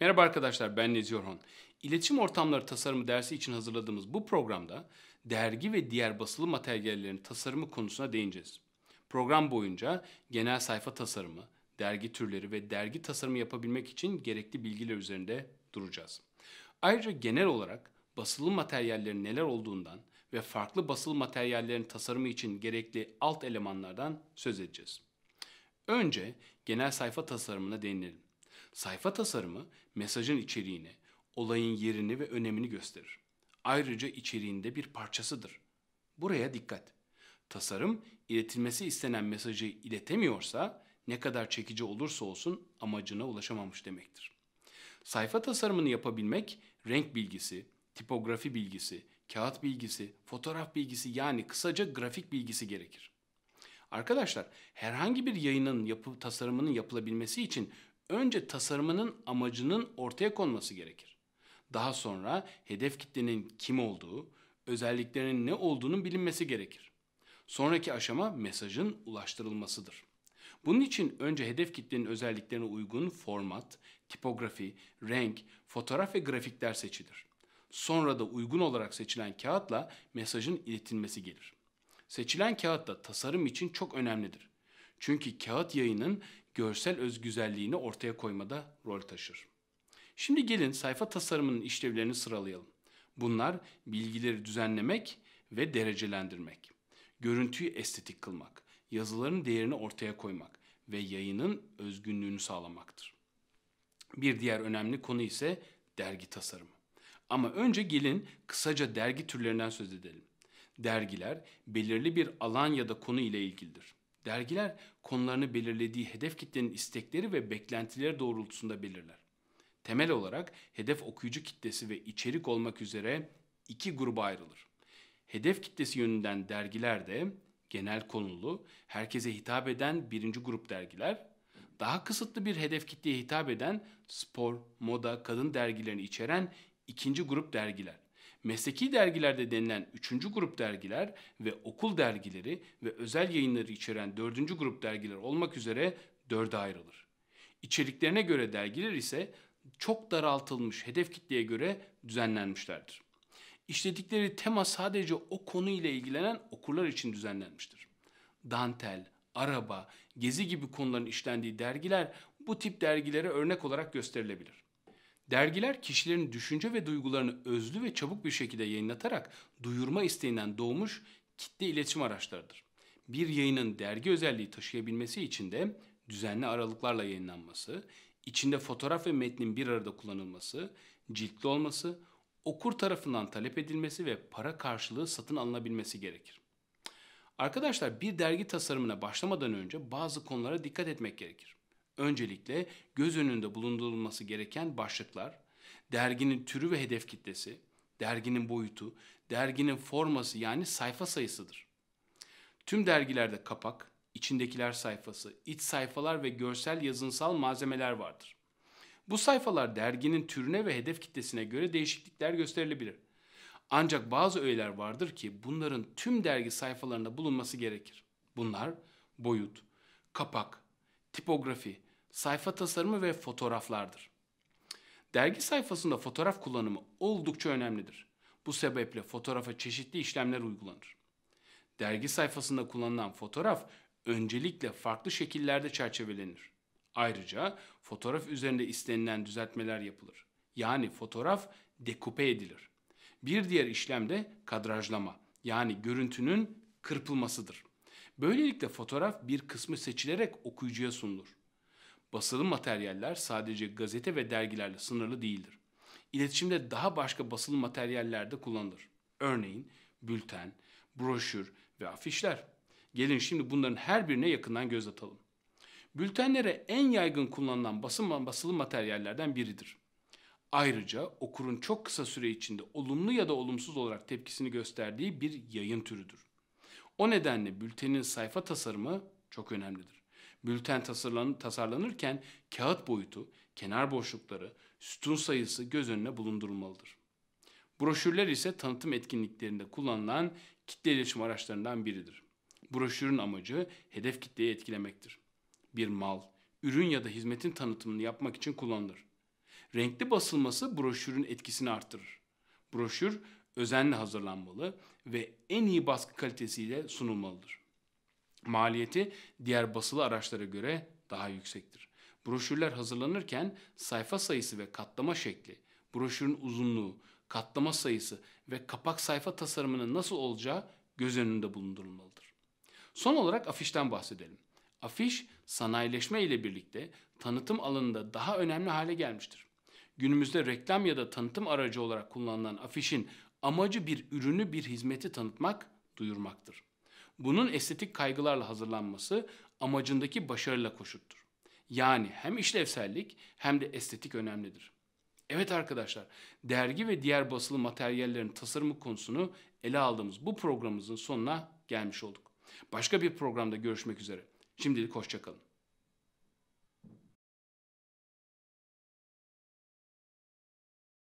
Merhaba arkadaşlar ben Nezih Orhan. İletişim Ortamları Tasarımı dersi için hazırladığımız bu programda dergi ve diğer basılı materyallerin tasarımı konusuna değineceğiz. Program boyunca genel sayfa tasarımı, dergi türleri ve dergi tasarımı yapabilmek için gerekli bilgiler üzerinde duracağız. Ayrıca genel olarak basılı materyallerin neler olduğundan ve farklı basılı materyallerin tasarımı için gerekli alt elemanlardan söz edeceğiz. Önce genel sayfa tasarımına değinelim. Sayfa tasarımı mesajın içeriğini, olayın yerini ve önemini gösterir. Ayrıca içeriğinde bir parçasıdır. Buraya dikkat. Tasarım iletilmesi istenen mesajı iletemiyorsa ne kadar çekici olursa olsun amacına ulaşamamış demektir. Sayfa tasarımını yapabilmek renk bilgisi, tipografi bilgisi, kağıt bilgisi, fotoğraf bilgisi yani kısaca grafik bilgisi gerekir. Arkadaşlar herhangi bir yayının yapı, tasarımının yapılabilmesi için önce tasarımının amacının ortaya konması gerekir. Daha sonra hedef kitlenin kim olduğu, özelliklerinin ne olduğunu bilinmesi gerekir. Sonraki aşama mesajın ulaştırılmasıdır. Bunun için önce hedef kitlenin özelliklerine uygun format, tipografi, renk, fotoğraf ve grafikler seçilir. Sonra da uygun olarak seçilen kağıtla mesajın iletilmesi gelir. Seçilen kağıt da tasarım için çok önemlidir. Çünkü kağıt yayının görsel özgüzelliğini ortaya koymada rol taşır. Şimdi gelin sayfa tasarımının işlevlerini sıralayalım. Bunlar bilgileri düzenlemek ve derecelendirmek, görüntüyü estetik kılmak, yazıların değerini ortaya koymak ve yayının özgünlüğünü sağlamaktır. Bir diğer önemli konu ise dergi tasarımı. Ama önce gelin kısaca dergi türlerinden söz edelim. Dergiler belirli bir alan ya da konu ile ilgilidir. Dergiler konularını belirlediği hedef kitlenin istekleri ve beklentileri doğrultusunda belirler. Temel olarak hedef okuyucu kitlesi ve içerik olmak üzere iki gruba ayrılır. Hedef kitlesi yönünden dergiler de genel konulu, herkese hitap eden birinci grup dergiler, daha kısıtlı bir hedef kitleye hitap eden spor, moda, kadın dergilerini içeren ikinci grup dergiler. Mesleki dergilerde denilen üçüncü grup dergiler ve okul dergileri ve özel yayınları içeren dördüncü grup dergiler olmak üzere dörde ayrılır. İçeriklerine göre dergiler ise çok daraltılmış hedef kitleye göre düzenlenmişlerdir. İşledikleri tema sadece o konu ile ilgilenen okurlar için düzenlenmiştir. Dantel, araba, gezi gibi konuların işlendiği dergiler bu tip dergilere örnek olarak gösterilebilir. Dergiler kişilerin düşünce ve duygularını özlü ve çabuk bir şekilde yayınlatarak duyurma isteğinden doğmuş kitle iletişim araçlarıdır. Bir yayının dergi özelliği taşıyabilmesi için de düzenli aralıklarla yayınlanması, içinde fotoğraf ve metnin bir arada kullanılması, ciltli olması, okur tarafından talep edilmesi ve para karşılığı satın alınabilmesi gerekir. Arkadaşlar bir dergi tasarımına başlamadan önce bazı konulara dikkat etmek gerekir. Öncelikle göz önünde bulundurulması gereken başlıklar, derginin türü ve hedef kitlesi, derginin boyutu, derginin forması yani sayfa sayısıdır. Tüm dergilerde kapak, içindekiler sayfası, iç sayfalar ve görsel yazınsal malzemeler vardır. Bu sayfalar derginin türüne ve hedef kitlesine göre değişiklikler gösterilebilir. Ancak bazı öğeler vardır ki bunların tüm dergi sayfalarında bulunması gerekir. Bunlar boyut, kapak, tipografi, sayfa tasarımı ve fotoğraflardır. Dergi sayfasında fotoğraf kullanımı oldukça önemlidir. Bu sebeple fotoğrafa çeşitli işlemler uygulanır. Dergi sayfasında kullanılan fotoğraf öncelikle farklı şekillerde çerçevelenir. Ayrıca fotoğraf üzerinde istenilen düzeltmeler yapılır. Yani fotoğraf dekupe edilir. Bir diğer işlem de kadrajlama yani görüntünün kırpılmasıdır. Böylelikle fotoğraf bir kısmı seçilerek okuyucuya sunulur. Basılı materyaller sadece gazete ve dergilerle sınırlı değildir. İletişimde daha başka basılı materyaller de kullanılır. Örneğin bülten, broşür ve afişler. Gelin şimdi bunların her birine yakından göz atalım. Bültenlere en yaygın kullanılan basın basılı materyallerden biridir. Ayrıca okurun çok kısa süre içinde olumlu ya da olumsuz olarak tepkisini gösterdiği bir yayın türüdür. O nedenle bültenin sayfa tasarımı çok önemlidir. Bülten tasarlanırken kağıt boyutu, kenar boşlukları, sütun sayısı göz önüne bulundurulmalıdır. Broşürler ise tanıtım etkinliklerinde kullanılan kitle iletişim araçlarından biridir. Broşürün amacı hedef kitleyi etkilemektir. Bir mal, ürün ya da hizmetin tanıtımını yapmak için kullanılır. Renkli basılması broşürün etkisini artırır. Broşür özenle hazırlanmalı ve en iyi baskı kalitesiyle sunulmalıdır maliyeti diğer basılı araçlara göre daha yüksektir. Broşürler hazırlanırken sayfa sayısı ve katlama şekli, broşürün uzunluğu, katlama sayısı ve kapak sayfa tasarımının nasıl olacağı göz önünde bulundurulmalıdır. Son olarak afişten bahsedelim. Afiş sanayileşme ile birlikte tanıtım alanında daha önemli hale gelmiştir. Günümüzde reklam ya da tanıtım aracı olarak kullanılan afişin amacı bir ürünü bir hizmeti tanıtmak, duyurmaktır bunun estetik kaygılarla hazırlanması amacındaki başarıyla koşuttur. Yani hem işlevsellik hem de estetik önemlidir. Evet arkadaşlar, dergi ve diğer basılı materyallerin tasarımı konusunu ele aldığımız bu programımızın sonuna gelmiş olduk. Başka bir programda görüşmek üzere. Şimdilik hoşçakalın.